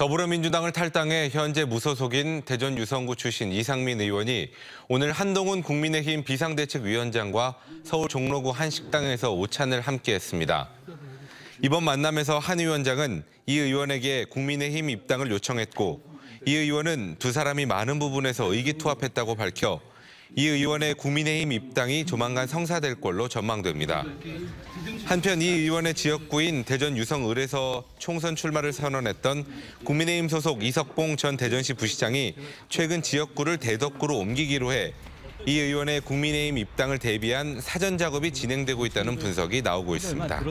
더불어민주당을 탈당해 현재 무소속인 대전 유성구 출신 이상민 의원이 오늘 한동훈 국민의힘 비상대책위원장과 서울 종로구 한 식당에서 오찬을 함께했습니다. 이번 만남에서 한 위원장은 이 의원에게 국민의힘 입당을 요청했고 이 의원은 두 사람이 많은 부분에서 의기투합했다고 밝혀 이 의원의 국민의힘 입당이 조만간 성사될 걸로 전망됩니다. 한편 이 의원의 지역구인 대전 유성을에서 총선 출마를 선언했던 국민의힘 소속 이석봉 전 대전시 부시장이 최근 지역구를 대덕구로 옮기기로 해 이 의원의 국민의힘 입당을 대비한 사전 작업이 진행되고 있다는 분석이 나오고 있습니다.